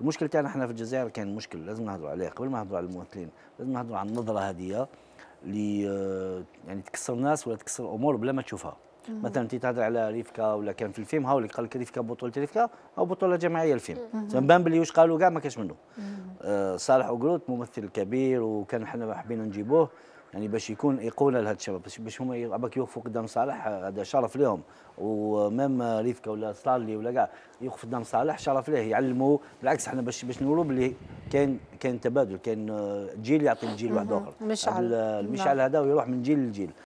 المشكل تاعنا احنا في الجزائر كان مشكل لازم نهضروا عليه قبل ما نهضروا على الممثلين لازم نهضروا على النظره هذه آه، اللي آه، يعني تكسر الناس ولا تكسر امور بلا ما تشوفها مم. مثلا انت تهضر على ريفكا ولا كان في الفيلم هاولي قال لك ريفكا بطوله ريفكا او بطوله جماعيه الفيلم تبان بلي واش قالوا كاع ما كاش منه مم. آه، صالح وقروت ممثل كبير وكان حنا حبينا نجيبوه يعني باش يكون ايقونه لهذا الشباب باش هما عباك يوقفوا قدام صالح هذا شرف لهم ومام ريفكا ولا ستانلي ولا كاع يوقف قدام صالح شرف ليه يعلموا بالعكس احنا باش باش نقولوا بلي كاين كاين تبادل كاين جيل يعطي لجيل واحد اخر المشعل نعم. هذا ويروح من جيل لجيل